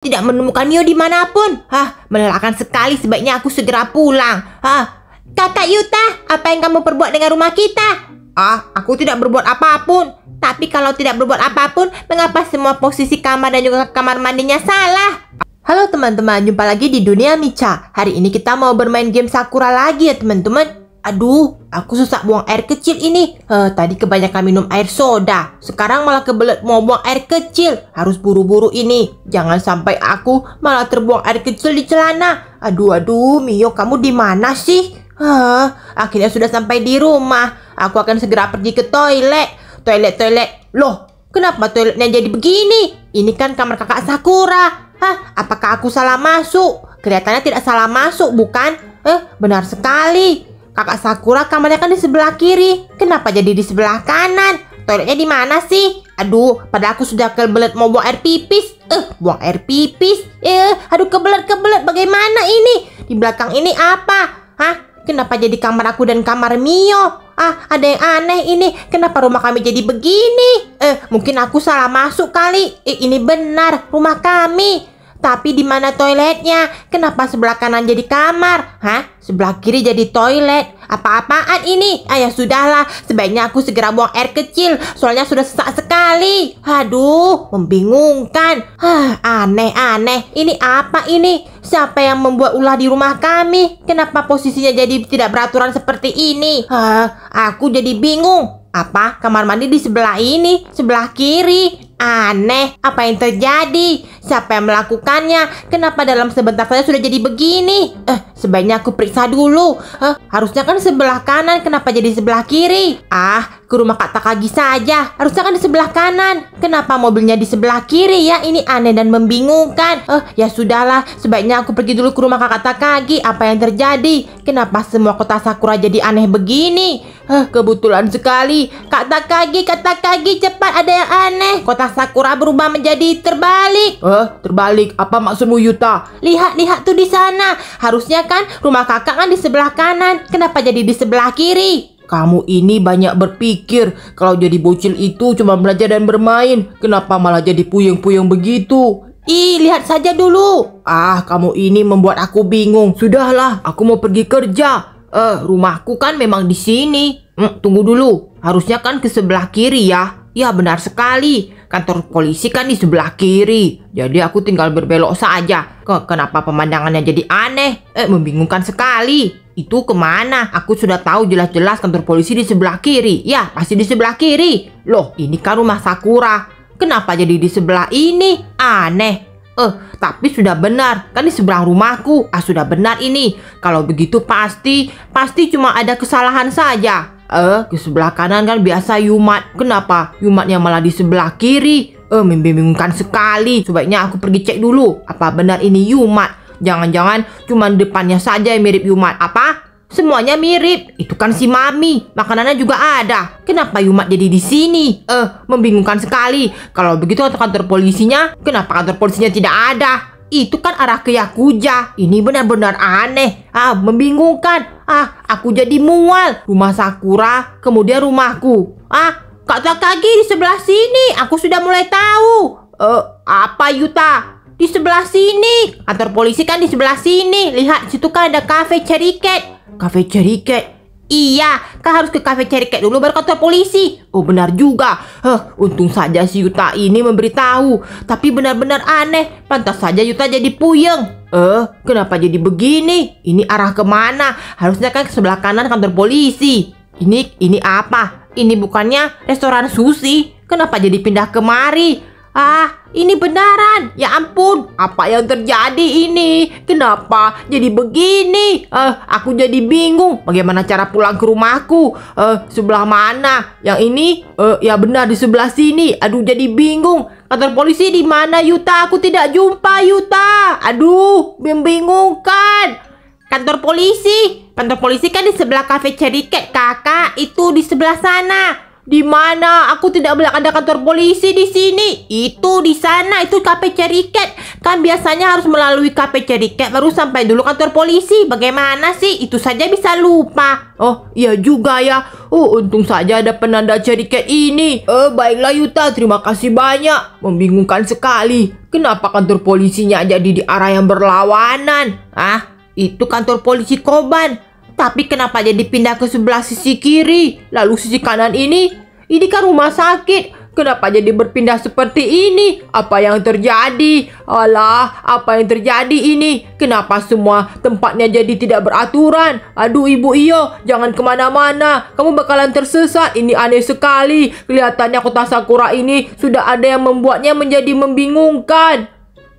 Tidak menemukan mio dimanapun. Hah, melelahkan sekali sebaiknya aku segera pulang. Hah, Kakak Yuta, apa yang kamu perbuat dengan rumah kita? Ah, aku tidak berbuat apapun. Tapi kalau tidak berbuat apapun, mengapa semua posisi kamar dan juga kamar mandinya salah? Halo teman-teman, jumpa lagi di Dunia Mica. Hari ini kita mau bermain game Sakura lagi ya teman-teman. Aduh, aku susah buang air kecil ini. Heh, tadi kebanyakan minum air soda. Sekarang malah kebelet mau buang air kecil. Harus buru-buru ini. Jangan sampai aku malah terbuang air kecil di celana. Aduh, aduh, Mio, kamu di mana sih? Heh, akhirnya sudah sampai di rumah. Aku akan segera pergi ke toilet. Toilet, toilet. Loh, kenapa toiletnya jadi begini? Ini kan kamar kakak Sakura. Hah, apakah aku salah masuk? Kelihatannya tidak salah masuk, bukan? Eh, benar sekali. Kakak Sakura kamarnya kan di sebelah kiri. Kenapa jadi di sebelah kanan? Toiletnya di mana sih? Aduh, padahal aku sudah kebelet mau buang air pipis. Eh, buang air pipis. Eh, aduh kebelet-kebelet bagaimana ini? Di belakang ini apa? Hah? Kenapa jadi kamar aku dan kamar Mio? Ah, ada yang aneh ini. Kenapa rumah kami jadi begini? Eh, mungkin aku salah masuk kali. Eh, ini benar rumah kami. Tapi di mana toiletnya? Kenapa sebelah kanan jadi kamar? Hah? Sebelah kiri jadi toilet? Apa-apaan ini? Ayah ya sudahlah, sebaiknya aku segera buang air kecil, soalnya sudah sesak sekali. Aduh, membingungkan. Hah, aneh-aneh. Ini apa ini? Siapa yang membuat ulah di rumah kami? Kenapa posisinya jadi tidak beraturan seperti ini? Hah, aku jadi bingung. Apa kamar mandi di sebelah ini, sebelah kiri? Aneh, apa yang terjadi? Siapa yang melakukannya? Kenapa dalam sebentar saja sudah jadi begini? Eh, sebaiknya aku periksa dulu. Eh, harusnya kan sebelah kanan, kenapa jadi sebelah kiri? Ah, ke rumah Kak Takagi saja. Harusnya kan di sebelah kanan. Kenapa mobilnya di sebelah kiri ya? Ini aneh dan membingungkan. Eh, ya sudahlah. Sebaiknya aku pergi dulu ke rumah Kak Takagi. Apa yang terjadi? Kenapa semua kota Sakura jadi aneh begini? Eh, kebetulan sekali. Kak Takagi, Kak Takagi, cepat ada yang aneh. Kota Sakura berubah menjadi terbalik. Eh, terbalik. Apa maksudmu Yuta? Lihat, lihat tuh di sana. Harusnya kan rumah kakak kan di sebelah kanan. Kenapa jadi di sebelah kiri? Kamu ini banyak berpikir. Kalau jadi bocil itu cuma belajar dan bermain. Kenapa malah jadi puyeng-puyeng begitu? Ih, lihat saja dulu. Ah, kamu ini membuat aku bingung. Sudahlah, aku mau pergi kerja. Eh, rumahku kan memang di sini. Hmm, tunggu dulu. Harusnya kan ke sebelah kiri ya. Ya, benar sekali. Kantor polisi kan di sebelah kiri. Jadi aku tinggal berbelok saja. Kenapa pemandangannya jadi aneh? Eh, membingungkan sekali. Itu kemana? Aku sudah tahu jelas-jelas kantor polisi di sebelah kiri. Ya, pasti di sebelah kiri. Loh, ini kan rumah Sakura. Kenapa jadi di sebelah ini? Aneh. Eh, tapi sudah benar, kan di sebelah rumahku. Ah, sudah benar ini. Kalau begitu pasti, pasti cuma ada kesalahan saja. Eh, ke sebelah kanan kan biasa Yumat. Kenapa Yumatnya malah di sebelah kiri? Eh, membingungkan sekali. Sebaiknya aku pergi cek dulu. Apa benar ini Yumat? Jangan-jangan cuma depannya saja yang mirip Yumat. Apa? Semuanya mirip. Itu kan si Mami. Makanannya juga ada. Kenapa Yumat jadi di sini? Eh, membingungkan sekali. Kalau begitu kantor polisinya, kenapa kantor polisinya tidak ada? Itu kan arah ke Yakujah. Ini benar-benar aneh. Ah, membingungkan. Ah, aku jadi mual. Rumah Sakura, kemudian rumahku. Ah, Kak Takagi di sebelah sini. Aku sudah mulai tahu. Eh, uh, apa Yuta? di sebelah sini. Kantor polisi kan di sebelah sini. Lihat, situ kan ada kafe ceriket. Kafe ceriket. Iya, kau harus ke kafe kek dulu baru kantor polisi. Oh benar juga. Huh, untung saja si Yuta ini memberitahu. Tapi benar-benar aneh. Pantas saja Yuta jadi puyeng. Eh, kenapa jadi begini? Ini arah kemana? Harusnya kan ke sebelah kanan kantor polisi. Ini, ini apa? Ini bukannya restoran sushi. Kenapa jadi pindah kemari? Ah, ini benaran. Ya ampun, apa yang terjadi ini? Kenapa jadi begini? Eh, aku jadi bingung. Bagaimana cara pulang ke rumahku? Eh, sebelah mana? Yang ini? Eh, ya benar di sebelah sini. Aduh, jadi bingung. Kantor polisi di mana, Yuta? Aku tidak jumpa, Yuta. Aduh, membingungkan. Kantor polisi? Kantor polisi kan di sebelah kafe Ceriket, Kakak. Itu di sebelah sana. Di mana? Aku tidak boleh ada kantor polisi di sini. Itu di sana, itu kafe Ceriket. Kan biasanya harus melalui kafe Ceriket baru sampai dulu kantor polisi. Bagaimana sih? Itu saja bisa lupa. Oh, iya juga ya. Oh, untung saja ada penanda Ceriket ini. Eh, baiklah Yuta, terima kasih banyak. Membingungkan sekali. Kenapa kantor polisinya jadi di arah yang berlawanan? Ah, itu kantor polisi Koban. Tapi kenapa jadi pindah ke sebelah sisi kiri? Lalu sisi kanan ini? Ini kan rumah sakit. Kenapa jadi berpindah seperti ini? Apa yang terjadi? Alah, apa yang terjadi ini? Kenapa semua tempatnya jadi tidak beraturan? Aduh ibu Iyo, jangan kemana-mana. Kamu bakalan tersesat. Ini aneh sekali. Kelihatannya kota Sakura ini sudah ada yang membuatnya menjadi membingungkan.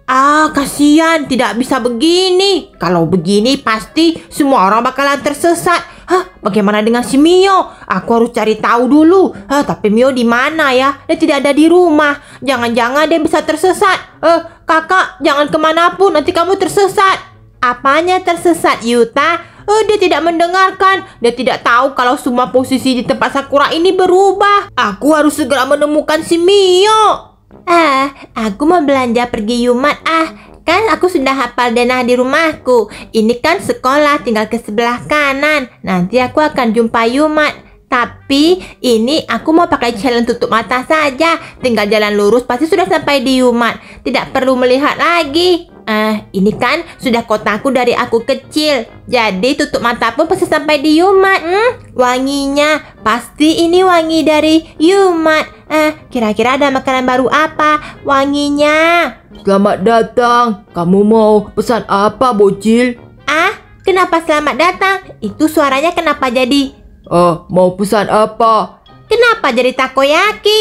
Ah, kasihan tidak bisa begini. Kalau begini pasti semua orang bakalan tersesat. Hah, bagaimana dengan si Mio? Aku harus cari tahu dulu. Hah, tapi Mio di mana ya? Dia tidak ada di rumah. Jangan-jangan dia bisa tersesat. Eh, kakak, jangan kemana pun. Nanti kamu tersesat. Apanya tersesat, Yuta? Eh, dia tidak mendengarkan. Dia tidak tahu kalau semua posisi di tempat Sakura ini berubah. Aku harus segera menemukan si Mio. Ah, aku mau belanja pergi Yumat ah. Kan aku sudah hafal denah di rumahku. Ini kan sekolah tinggal ke sebelah kanan. Nanti aku akan jumpa Yumat. Tapi ini aku mau pakai challenge tutup mata saja. Tinggal jalan lurus pasti sudah sampai di Yumat. Tidak perlu melihat lagi. Eh, ini kan sudah kotaku dari aku kecil. Jadi tutup mata pun pasti sampai di Yumat. Hmm, wanginya pasti ini wangi dari Yumat. Eh, kira-kira ada makanan baru apa wanginya? Selamat datang. Kamu mau pesan apa, bocil? Ah, kenapa selamat datang? Itu suaranya kenapa jadi Oh, mau pesan apa? Kenapa jadi takoyaki?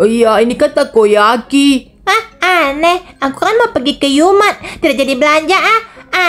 Eh, iya, ini kan takoyaki. Ah, aneh. Aku kan mau pergi ke Yumat. Tidak jadi belanja ah.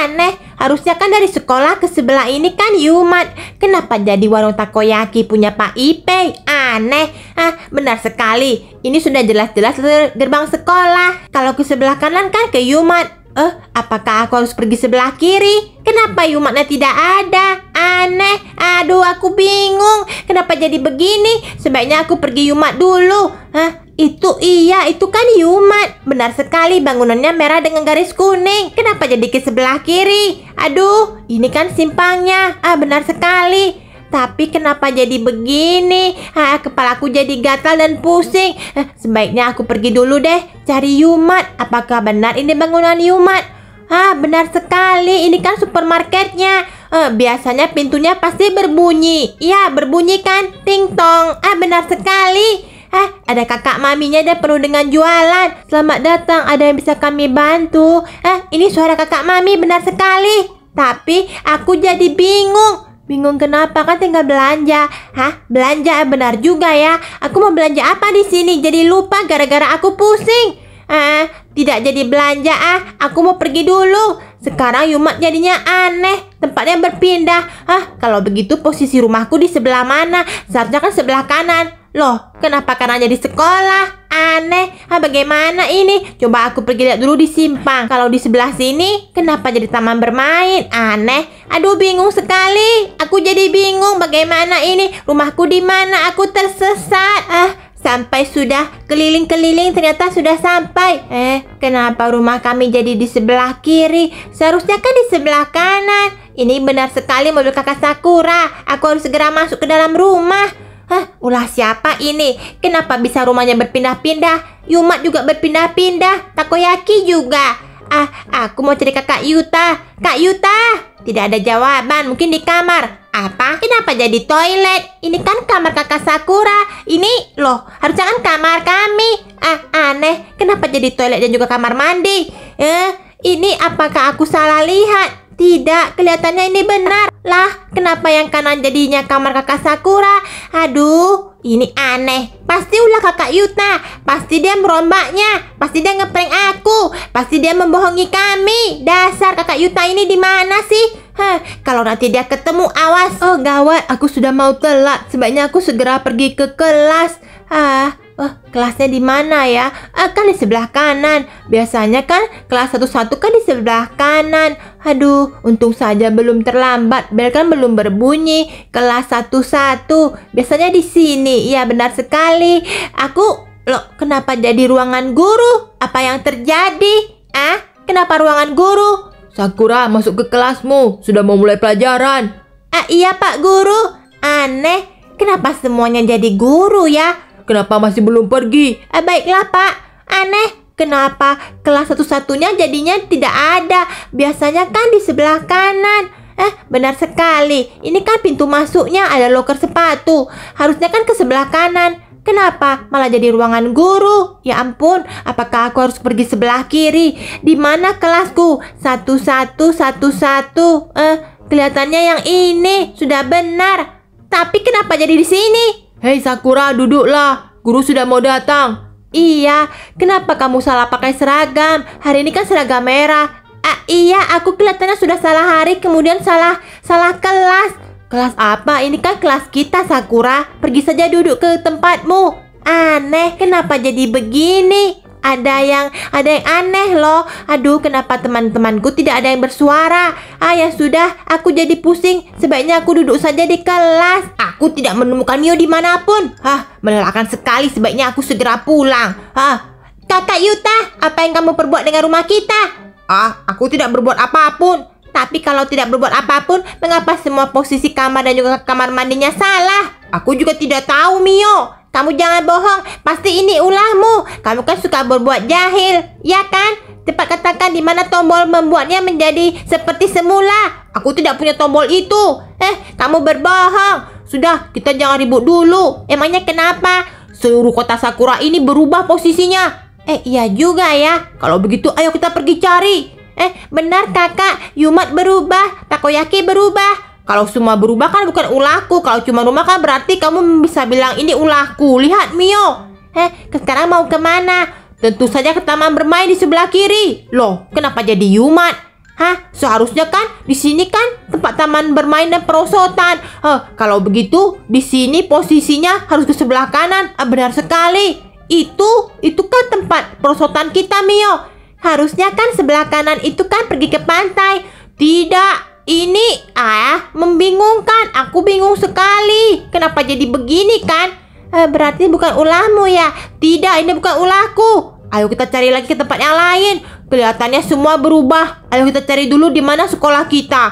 Aneh. Harusnya kan dari sekolah ke sebelah ini kan Yumat. Kenapa jadi warung takoyaki punya Pak Ipe? Aneh. Ah, benar sekali. Ini sudah jelas-jelas gerbang sekolah. Kalau ke sebelah kanan kan ke Yumat. Eh, apakah aku harus pergi sebelah kiri? Kenapa Yumakna tidak ada? Aneh, aduh aku bingung. Kenapa jadi begini? Sebaiknya aku pergi Yumak dulu. Hah, itu iya, itu kan Yumat. Benar sekali, bangunannya merah dengan garis kuning. Kenapa jadi ke sebelah kiri? Aduh, ini kan simpangnya. Ah, benar sekali. Tapi kenapa jadi begini? Ah, kepalaku jadi gatal dan pusing. Eh, sebaiknya aku pergi dulu deh, cari Yumat. Apakah benar ini bangunan Yumat? Ah, benar sekali. Ini kan supermarketnya. Eh, biasanya pintunya pasti berbunyi. Iya, berbunyi kan? Ting tong. Ah, benar sekali. Eh, ada kakak maminya dan perlu dengan jualan. Selamat datang, ada yang bisa kami bantu? Eh, ini suara kakak mami benar sekali. Tapi aku jadi bingung. Bingung kenapa? Kan tinggal belanja. Hah? Belanja eh, benar juga ya. Aku mau belanja apa di sini? Jadi lupa gara-gara aku pusing. ah tidak jadi belanja ah. Aku mau pergi dulu. Sekarang Yumat jadinya aneh. Tempatnya berpindah. Hah, kalau begitu posisi rumahku di sebelah mana? Seharusnya kan sebelah kanan. Loh, kenapa kanannya di sekolah? Aneh, ah, bagaimana ini? Coba aku pergi lihat dulu di simpang. Kalau di sebelah sini, kenapa jadi taman bermain? Aneh, aduh bingung sekali. Aku jadi bingung bagaimana ini? Rumahku di mana? Aku tersesat. Ah, Sampai sudah keliling-keliling ternyata sudah sampai Eh kenapa rumah kami jadi di sebelah kiri Seharusnya kan di sebelah kanan Ini benar sekali mobil kakak Sakura Aku harus segera masuk ke dalam rumah Hah, ulah siapa ini? Kenapa bisa rumahnya berpindah-pindah? Yuma juga berpindah-pindah, Takoyaki juga. Ah, aku mau cari kakak Yuta. Kak Yuta! Tidak ada jawaban, mungkin di kamar. Apa? Kenapa jadi toilet? Ini kan kamar kakak Sakura. Ini, loh, harus jangan kamar kami. Ah, aneh. Kenapa jadi toilet dan juga kamar mandi? Eh, ini apakah aku salah lihat? Tidak, kelihatannya ini benar. Lah, kenapa yang kanan jadinya kamar kakak Sakura? Aduh, ini aneh. Pasti ulah kakak Yuta. Pasti dia merombaknya. Pasti dia ngeprank aku. Pasti dia membohongi kami. Dasar kakak Yuta ini di mana sih? Hah, kalau nanti dia ketemu awas. Oh gawat, aku sudah mau telat. Sebaiknya aku segera pergi ke kelas. Ah, Oh, kelasnya di mana ya? Ah, kan di sebelah kanan. Biasanya kan kelas satu-satu kan di sebelah kanan. Aduh, untung saja belum terlambat. Bel kan belum berbunyi. Kelas satu-satu. Biasanya di sini. Iya, benar sekali. Aku Loh, kenapa jadi ruangan guru? Apa yang terjadi? Ah, kenapa ruangan guru? Sakura, masuk ke kelasmu. Sudah mau mulai pelajaran. Ah, iya Pak Guru. Aneh, kenapa semuanya jadi guru ya? Kenapa masih belum pergi? Eh, baiklah, Pak. Aneh, Kenapa kelas satu-satunya jadinya tidak ada? Biasanya kan di sebelah kanan. Eh, benar sekali. Ini kan pintu masuknya ada loker sepatu. Harusnya kan ke sebelah kanan. Kenapa malah jadi ruangan guru? Ya ampun, apakah aku harus pergi sebelah kiri? Di mana kelasku? Satu, satu, satu, satu. Eh, kelihatannya yang ini sudah benar. Tapi kenapa jadi di sini? Hei Sakura, duduklah. Guru sudah mau datang. Iya, kenapa kamu salah pakai seragam? Hari ini kan seragam merah. Ah, iya, aku kelihatannya sudah salah hari, kemudian salah salah kelas. Kelas apa? Ini kan kelas kita, Sakura. Pergi saja duduk ke tempatmu. Aneh, kenapa jadi begini? ada yang ada yang aneh loh. Aduh, kenapa teman-temanku tidak ada yang bersuara? Ah, ya sudah, aku jadi pusing. Sebaiknya aku duduk saja di kelas. Aku tidak menemukan Mio dimanapun. Hah, melelahkan sekali. Sebaiknya aku segera pulang. Hah, Kakak Yuta, apa yang kamu perbuat dengan rumah kita? Ah, aku tidak berbuat apapun. Tapi kalau tidak berbuat apapun, mengapa semua posisi kamar dan juga kamar mandinya salah? Aku juga tidak tahu, Mio. Kamu jangan bohong, pasti ini ulahmu. Kamu kan suka berbuat jahil, ya kan? Cepat katakan di mana tombol membuatnya menjadi seperti semula. Aku tidak punya tombol itu. Eh, kamu berbohong. Sudah, kita jangan ribut dulu. Emangnya kenapa? Seluruh kota Sakura ini berubah posisinya. Eh, iya juga ya. Kalau begitu, ayo kita pergi cari. Eh, benar kakak, Yumat berubah, Takoyaki berubah. Kalau semua berubah kan bukan ulahku. Kalau cuma rumah kan berarti kamu bisa bilang ini ulahku. Lihat Mio. Eh, sekarang mau kemana? Tentu saja ke taman bermain di sebelah kiri. Loh, kenapa jadi Yumat? Hah, seharusnya kan di sini kan tempat taman bermain dan perosotan. Eh, kalau begitu di sini posisinya harus ke sebelah kanan. Eh, benar sekali. Itu, itu kan tempat perosotan kita Mio. Harusnya kan sebelah kanan itu kan pergi ke pantai. Tidak, ini ah membingungkan. Aku bingung sekali. Kenapa jadi begini kan? Eh, berarti bukan ulahmu ya? Tidak, ini bukan ulahku. Ayo kita cari lagi ke tempat yang lain. Kelihatannya semua berubah. Ayo kita cari dulu di mana sekolah kita.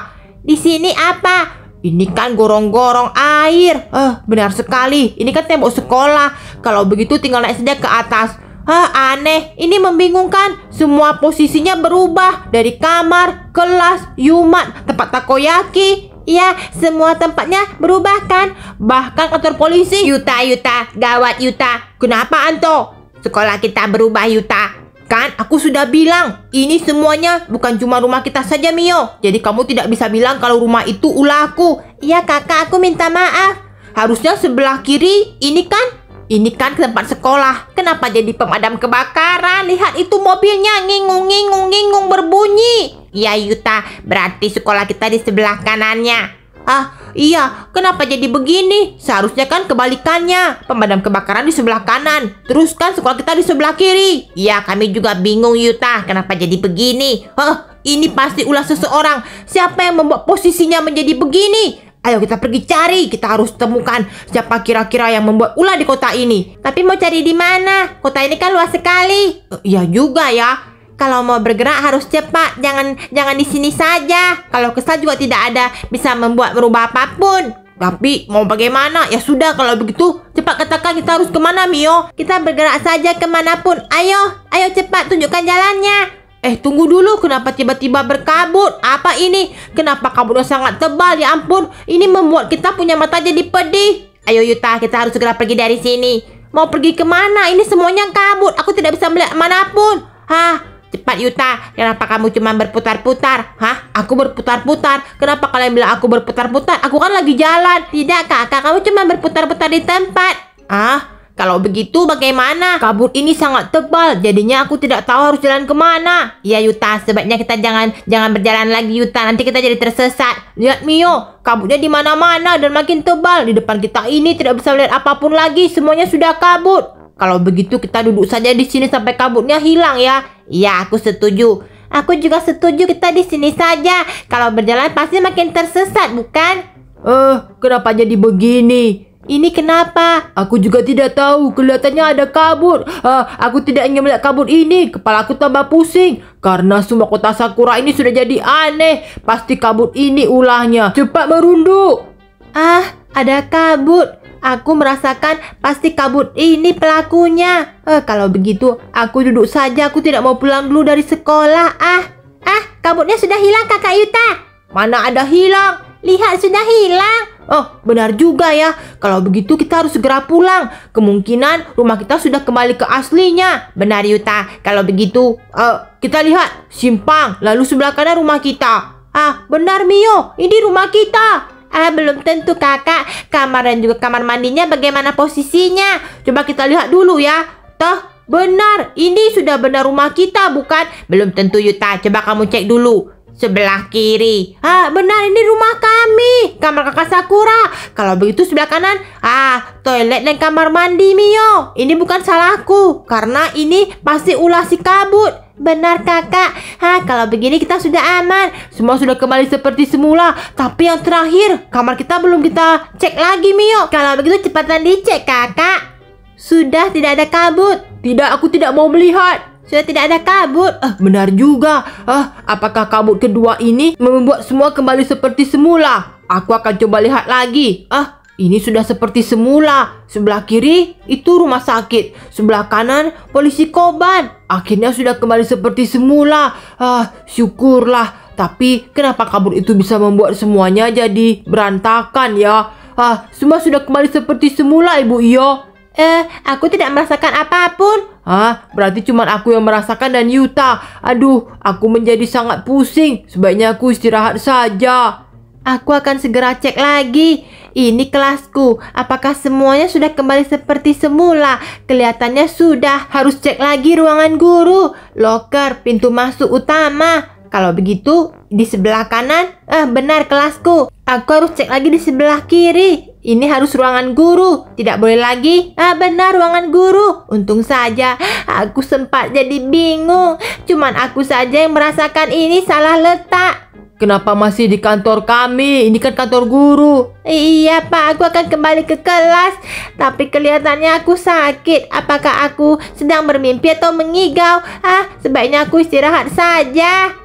Di sini apa? Ini kan gorong-gorong air. Eh, benar sekali. Ini kan tembok sekolah. Kalau begitu tinggal naik saja ke atas. Ah, aneh. Ini membingungkan. Semua posisinya berubah dari kamar, kelas, yumat, tempat takoyaki. iya, semua tempatnya berubah kan? Bahkan kantor polisi. Yuta, Yuta, gawat Yuta. Kenapa Anto? Sekolah kita berubah Yuta. Kan aku sudah bilang, ini semuanya bukan cuma rumah kita saja Mio. Jadi kamu tidak bisa bilang kalau rumah itu ulahku. Iya kakak, aku minta maaf. Harusnya sebelah kiri, ini kan ini kan tempat sekolah. Kenapa jadi pemadam kebakaran? Lihat itu mobilnya ngingung-ngingung-ngingung berbunyi. Iya Yuta, berarti sekolah kita di sebelah kanannya. Ah, iya, kenapa jadi begini? Seharusnya kan kebalikannya. Pemadam kebakaran di sebelah kanan. Terus kan sekolah kita di sebelah kiri. Iya, kami juga bingung Yuta, kenapa jadi begini? Huh, ini pasti ulah seseorang. Siapa yang membuat posisinya menjadi begini? Ayo kita pergi cari, kita harus temukan siapa kira-kira yang membuat ulah di kota ini. Tapi mau cari di mana? Kota ini kan luas sekali. Eh, iya juga ya. Kalau mau bergerak harus cepat, jangan jangan di sini saja. Kalau kesal juga tidak ada bisa membuat merubah apapun. Tapi mau bagaimana? Ya sudah kalau begitu cepat katakan kita harus kemana Mio. Kita bergerak saja kemanapun. Ayo, ayo cepat tunjukkan jalannya. Eh tunggu dulu kenapa tiba-tiba berkabut Apa ini? Kenapa kabutnya sangat tebal ya ampun Ini membuat kita punya mata jadi pedih Ayo Yuta kita harus segera pergi dari sini Mau pergi kemana? Ini semuanya kabut Aku tidak bisa melihat manapun Hah Cepat Yuta, kenapa kamu cuma berputar-putar? Hah? Aku berputar-putar? Kenapa kalian bilang aku berputar-putar? Aku kan lagi jalan. Tidak kakak, kamu cuma berputar-putar di tempat. Ah, kalau begitu bagaimana? Kabut ini sangat tebal, jadinya aku tidak tahu harus jalan kemana. Ya Yuta, sebaiknya kita jangan jangan berjalan lagi Yuta, nanti kita jadi tersesat. Lihat Mio, kabutnya di mana-mana dan makin tebal. Di depan kita ini tidak bisa melihat apapun lagi, semuanya sudah kabut. Kalau begitu kita duduk saja di sini sampai kabutnya hilang ya. Iya, aku setuju. Aku juga setuju kita di sini saja. Kalau berjalan pasti makin tersesat, bukan? Eh, uh, kenapa jadi begini? Ini kenapa? Aku juga tidak tahu. Kelihatannya ada kabut. Uh, ah, aku tidak ingin melihat kabut ini. Kepala aku tambah pusing. Karena semua kota Sakura ini sudah jadi aneh. Pasti kabut ini ulahnya. Cepat merunduk. Ah, ada kabut. Aku merasakan pasti kabut ini pelakunya. Eh, kalau begitu, aku duduk saja. Aku tidak mau pulang dulu dari sekolah. Ah, ah, kabutnya sudah hilang, Kakak Yuta. Mana ada hilang? Lihat, sudah hilang. Oh, benar juga ya. Kalau begitu kita harus segera pulang. Kemungkinan rumah kita sudah kembali ke aslinya. Benar Yuta. Kalau begitu, uh, kita lihat simpang lalu sebelah kanan rumah kita. Ah, benar Mio. Ini rumah kita. Ah, belum tentu kakak. Kamar dan juga kamar mandinya bagaimana posisinya? Coba kita lihat dulu ya. Toh, benar. Ini sudah benar rumah kita, bukan? Belum tentu Yuta. Coba kamu cek dulu sebelah kiri. Ah, benar ini rumah kami, kamar kakak Sakura. Kalau begitu sebelah kanan, ah, toilet dan kamar mandi Mio. Ini bukan salahku, karena ini pasti ulah si kabut. Benar kakak ha, kalau begini kita sudah aman Semua sudah kembali seperti semula Tapi yang terakhir Kamar kita belum kita cek lagi Mio Kalau begitu cepatan dicek kakak Sudah tidak ada kabut Tidak aku tidak mau melihat sudah tidak ada kabut. Ah, benar juga. Ah, apakah kabut kedua ini membuat semua kembali seperti semula? Aku akan coba lihat lagi. Ah, ini sudah seperti semula. Sebelah kiri itu rumah sakit, sebelah kanan polisi koban. Akhirnya sudah kembali seperti semula. Ah, syukurlah. Tapi kenapa kabut itu bisa membuat semuanya jadi berantakan ya? Ah, semua sudah kembali seperti semula, Ibu Iyo. Eh, aku tidak merasakan apapun. Ah, berarti cuma aku yang merasakan dan Yuta. Aduh, aku menjadi sangat pusing. Sebaiknya aku istirahat saja. Aku akan segera cek lagi. Ini kelasku. Apakah semuanya sudah kembali seperti semula? Kelihatannya sudah. Harus cek lagi ruangan guru, loker, pintu masuk utama. Kalau begitu, di sebelah kanan, eh benar kelasku. Aku harus cek lagi di sebelah kiri. Ini harus ruangan guru, tidak boleh lagi. Ah, benar ruangan guru. Untung saja aku sempat jadi bingung. Cuman aku saja yang merasakan ini salah letak. Kenapa masih di kantor kami? Ini kan kantor guru. Iya, Pak. Aku akan kembali ke kelas. Tapi kelihatannya aku sakit. Apakah aku sedang bermimpi atau mengigau? Ah, sebaiknya aku istirahat saja.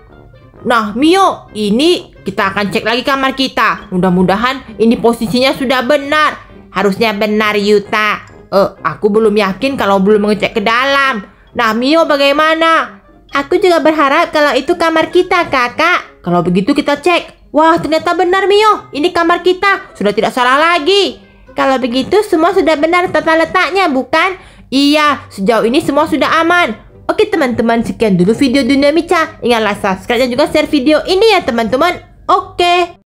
Nah, Mio, ini kita akan cek lagi kamar kita. Mudah-mudahan ini posisinya sudah benar. Harusnya benar, Yuta. Eh, aku belum yakin kalau belum mengecek ke dalam. Nah, Mio bagaimana? Aku juga berharap kalau itu kamar kita, kakak. Kalau begitu kita cek. Wah, ternyata benar, Mio. Ini kamar kita. Sudah tidak salah lagi. Kalau begitu, semua sudah benar tata letaknya, bukan? Iya, sejauh ini semua sudah aman. Oke teman-teman, sekian dulu video Dunia Mica. Ingatlah subscribe dan juga share video ini ya teman-teman. Oke.